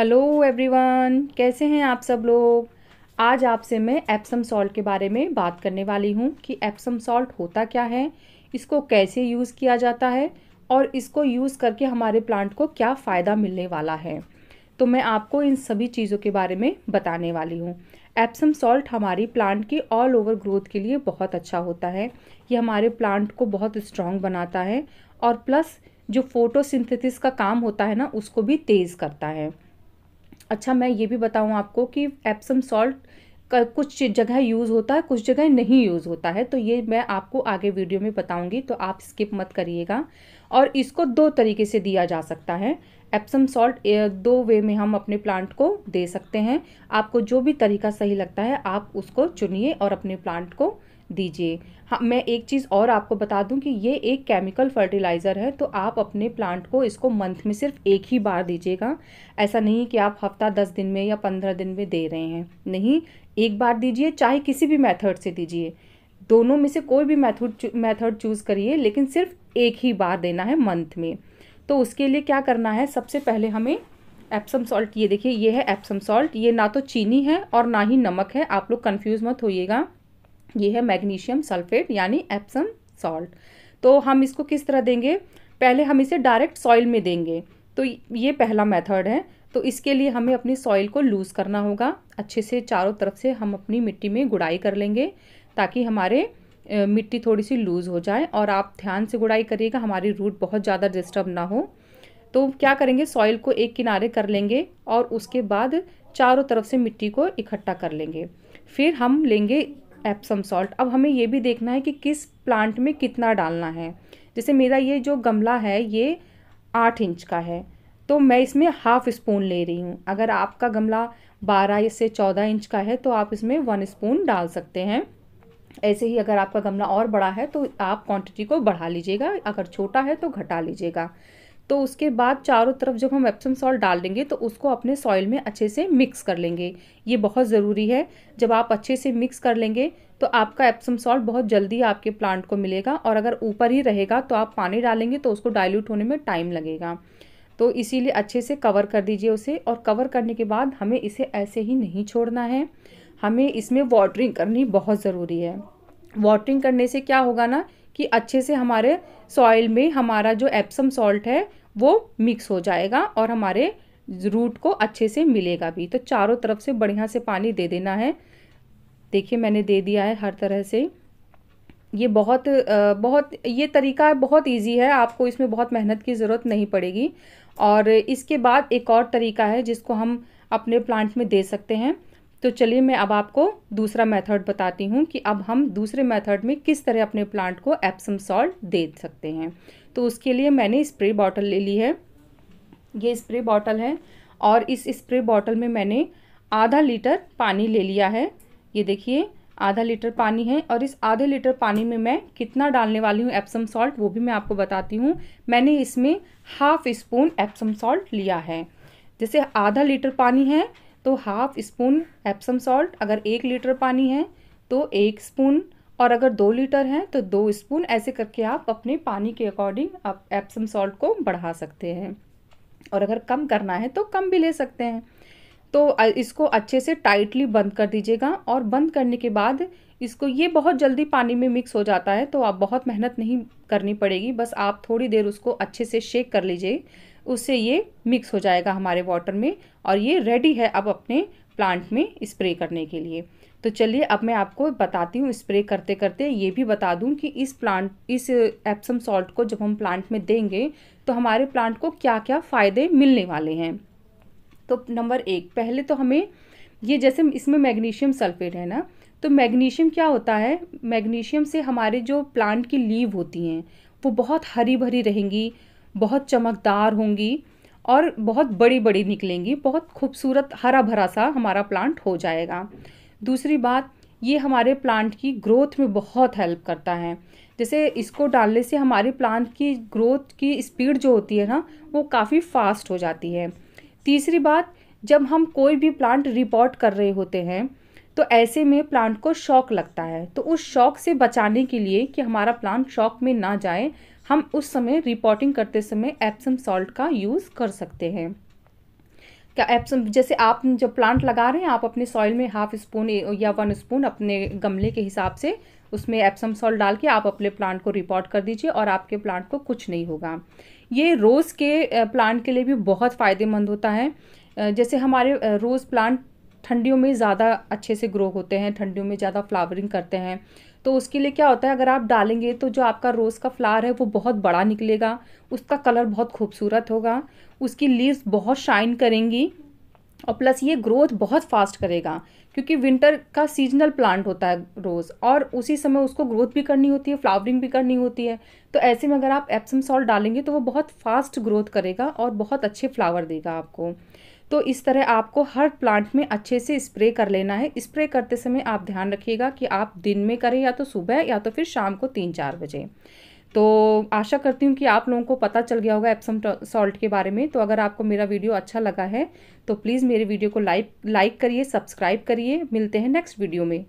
hello everyone कैसे हैं आप सब लोग आज आपसे मैं एप्सम सॉल्ट के बारे में बात करने वाली हूँ कि एप्सम सॉल्ट होता क्या है इसको कैसे यूज़ किया जाता है और इसको यूज़ करके हमारे प्लांट को क्या फ़ायदा मिलने वाला है तो मैं आपको इन सभी चीज़ों के बारे में बताने वाली हूँ एप्सम सॉल्ट हमारी प्लांट की ऑल ओवर ग्रोथ के लिए बहुत अच्छा होता है ये हमारे प्लांट को बहुत स्ट्रॉन्ग बनाता है और प्लस जो फोटोसिंथेसिस का काम होता है ना उसको भी तेज़ करता है अच्छा मैं ये भी बताऊँ आपको कि एप्सम सॉल्ट कुछ जगह यूज़ होता है कुछ जगह नहीं यूज़ होता है तो ये मैं आपको आगे वीडियो में बताऊंगी तो आप स्किप मत करिएगा और इसको दो तरीके से दिया जा सकता है एप्सम सॉल्ट दो वे में हम अपने प्लांट को दे सकते हैं आपको जो भी तरीका सही लगता है आप उसको चुनिए और अपने प्लांट को दीजिए हाँ मैं एक चीज़ और आपको बता दूं कि ये एक केमिकल फर्टिलाइज़र है तो आप अपने प्लांट को इसको मंथ में सिर्फ एक ही बार दीजिएगा ऐसा नहीं कि आप हफ्ता दस दिन में या पंद्रह दिन में दे रहे हैं नहीं एक बार दीजिए चाहे किसी भी मेथड से दीजिए दोनों में से कोई भी मेथड मेथड चूज़ करिए लेकिन सिर्फ एक ही बार देना है मंथ में तो उसके लिए क्या करना है सबसे पहले हमें एप्सम सॉल्ट ये देखिए ये है एप्सम सॉल्ट ये ना तो चीनी है और ना ही नमक है आप लोग कन्फ्यूज़ मत होइएगा ये है मैग्नीशियम सल्फेट यानी एप्सम सॉल्ट तो हम इसको किस तरह देंगे पहले हम इसे डायरेक्ट सॉइल में देंगे तो ये पहला मेथड है तो इसके लिए हमें अपनी सॉइल को लूज़ करना होगा अच्छे से चारों तरफ से हम अपनी मिट्टी में गुड़ाई कर लेंगे ताकि हमारे मिट्टी थोड़ी सी लूज़ हो जाए और आप ध्यान से गुड़ाई करिएगा हमारी रूट बहुत ज़्यादा डिस्टर्ब ना हो तो क्या करेंगे सॉइल को एक किनारे कर लेंगे और उसके बाद चारों तरफ से मिट्टी को इकट्ठा कर लेंगे फिर हम लेंगे एप्सम सॉल्ट अब हमें ये भी देखना है कि किस प्लांट में कितना डालना है जैसे मेरा ये जो गमला है ये आठ इंच का है तो मैं इसमें हाफ स्पून ले रही हूँ अगर आपका गमला बारह से चौदह इंच का है तो आप इसमें वन स्पून डाल सकते हैं ऐसे ही अगर आपका गमला और बड़ा है तो आप क्वांटिटी को बढ़ा लीजिएगा अगर छोटा है तो घटा लीजिएगा तो उसके बाद चारों तरफ जब हम एप्सम सॉल्ट डाल देंगे तो उसको अपने सॉइल में अच्छे से मिक्स कर लेंगे ये बहुत ज़रूरी है जब आप अच्छे से मिक्स कर लेंगे तो आपका एप्सम सॉल्ट बहुत जल्दी आपके प्लांट को मिलेगा और अगर ऊपर ही रहेगा तो आप पानी डालेंगे तो उसको डायल्यूट होने में टाइम लगेगा तो इसीलिए अच्छे से कवर कर दीजिए उसे और कवर करने के बाद हमें इसे ऐसे ही नहीं छोड़ना है हमें इसमें वाटरिंग करनी बहुत ज़रूरी है वाटरिंग करने से क्या होगा ना कि अच्छे से हमारे सॉइल में हमारा जो एप्सम सॉल्ट है वो मिक्स हो जाएगा और हमारे रूट को अच्छे से मिलेगा भी तो चारों तरफ से बढ़िया से पानी दे देना है देखिए मैंने दे दिया है हर तरह से ये बहुत बहुत ये तरीका बहुत इजी है आपको इसमें बहुत मेहनत की ज़रूरत नहीं पड़ेगी और इसके बाद एक और तरीका है जिसको हम अपने प्लांट में दे सकते हैं तो चलिए मैं अब आपको दूसरा मेथड बताती हूँ कि अब हम दूसरे मेथड में किस तरह अपने प्लांट को एप्सम सॉल्ट दे सकते हैं तो उसके लिए मैंने स्प्रे बॉटल ले ली है ये स्प्रे बॉटल है और इस स्प्रे बॉटल में मैंने आधा लीटर पानी ले लिया है ये देखिए आधा लीटर पानी है और इस आधे लीटर पानी में मैं कितना डालने वाली हूँ एप्सम सॉल्ट वो भी मैं आपको बताती हूँ मैंने इसमें हाफ स्पून एप्सम सॉल्ट लिया है जैसे आधा लीटर पानी है तो हाफ स्पून एप्सम सॉल्ट अगर एक लीटर पानी है तो एक स्पून और अगर दो लीटर है तो दो स्पून ऐसे करके आप अपने पानी के अकॉर्डिंग आप एप्सम सॉल्ट को बढ़ा सकते हैं और अगर कम करना है तो कम भी ले सकते हैं तो इसको अच्छे से टाइटली बंद कर दीजिएगा और बंद करने के बाद इसको ये बहुत जल्दी पानी में मिक्स हो जाता है तो आप बहुत मेहनत नहीं करनी पड़ेगी बस आप थोड़ी देर उसको अच्छे से शेक कर लीजिए उससे ये मिक्स हो जाएगा हमारे वाटर में और ये रेडी है अब अपने प्लांट में स्प्रे करने के लिए तो चलिए अब मैं आपको बताती हूँ स्प्रे करते करते ये भी बता दूँ कि इस प्लांट इस एप्सम सॉल्ट को जब हम प्लांट में देंगे तो हमारे प्लांट को क्या क्या फ़ायदे मिलने वाले हैं तो नंबर एक पहले तो हमें ये जैसे इसमें मैग्नीशियम सल्फेट है ना तो मैग्नीशियम क्या होता है मैग्नीशियम से हमारे जो प्लांट की लीव होती हैं वो बहुत हरी भरी रहेंगी बहुत चमकदार होंगी और बहुत बड़ी बड़ी निकलेंगी बहुत खूबसूरत हरा भरा सा हमारा प्लांट हो जाएगा दूसरी बात ये हमारे प्लांट की ग्रोथ में बहुत हेल्प करता है जैसे इसको डालने से हमारे प्लांट की ग्रोथ की स्पीड जो होती है ना वो काफ़ी फास्ट हो जाती है तीसरी बात जब हम कोई भी प्लांट रिपोर्ट कर रहे होते हैं तो ऐसे में प्लांट को शॉक लगता है तो उस शॉक से बचाने के लिए कि हमारा प्लांट शॉक में ना जाए हम उस समय रिपोर्टिंग करते समय एप्सम सॉल्ट का यूज़ कर सकते हैं क्या एप्सम जैसे आप जब प्लांट लगा रहे हैं आप अपने सॉइल में हाफ स्पून या वन स्पून अपने गमले के हिसाब से उसमें एप्सम सॉल्ट डाल के आप अपने प्लांट को रिपोर्ट कर दीजिए और आपके प्लांट को कुछ नहीं होगा ये रोज़ के प्लांट के लिए भी बहुत फ़ायदेमंद होता है जैसे हमारे रोज़ प्लांट ठंडियों में ज़्यादा अच्छे से ग्रो होते हैं ठंडियों में ज़्यादा फ्लावरिंग करते हैं तो उसके लिए क्या होता है अगर आप डालेंगे तो जो आपका रोज़ का फ्लावर है वो बहुत बड़ा निकलेगा उसका कलर बहुत खूबसूरत होगा उसकी लीव्स बहुत शाइन करेंगी और प्लस ये ग्रोथ बहुत फास्ट करेगा क्योंकि विंटर का सीजनल प्लांट होता है रोज़ और उसी समय उसको ग्रोथ भी करनी होती है फ्लावरिंग भी करनी होती है तो ऐसे में अगर आप एप्सम सॉल्ट डालेंगे तो वो बहुत फास्ट ग्रोथ करेगा और बहुत अच्छे फ्लावर देगा आपको तो इस तरह आपको हर प्लांट में अच्छे से स्प्रे कर लेना है स्प्रे करते समय आप ध्यान रखिएगा कि आप दिन में करें या तो सुबह या तो फिर शाम को तीन चार बजे तो आशा करती हूँ कि आप लोगों को पता चल गया होगा एप्सम सॉल्ट के बारे में तो अगर आपको मेरा वीडियो अच्छा लगा है तो प्लीज़ मेरे वीडियो को लाइक लाइक करिए सब्सक्राइब करिए मिलते हैं नेक्स्ट वीडियो में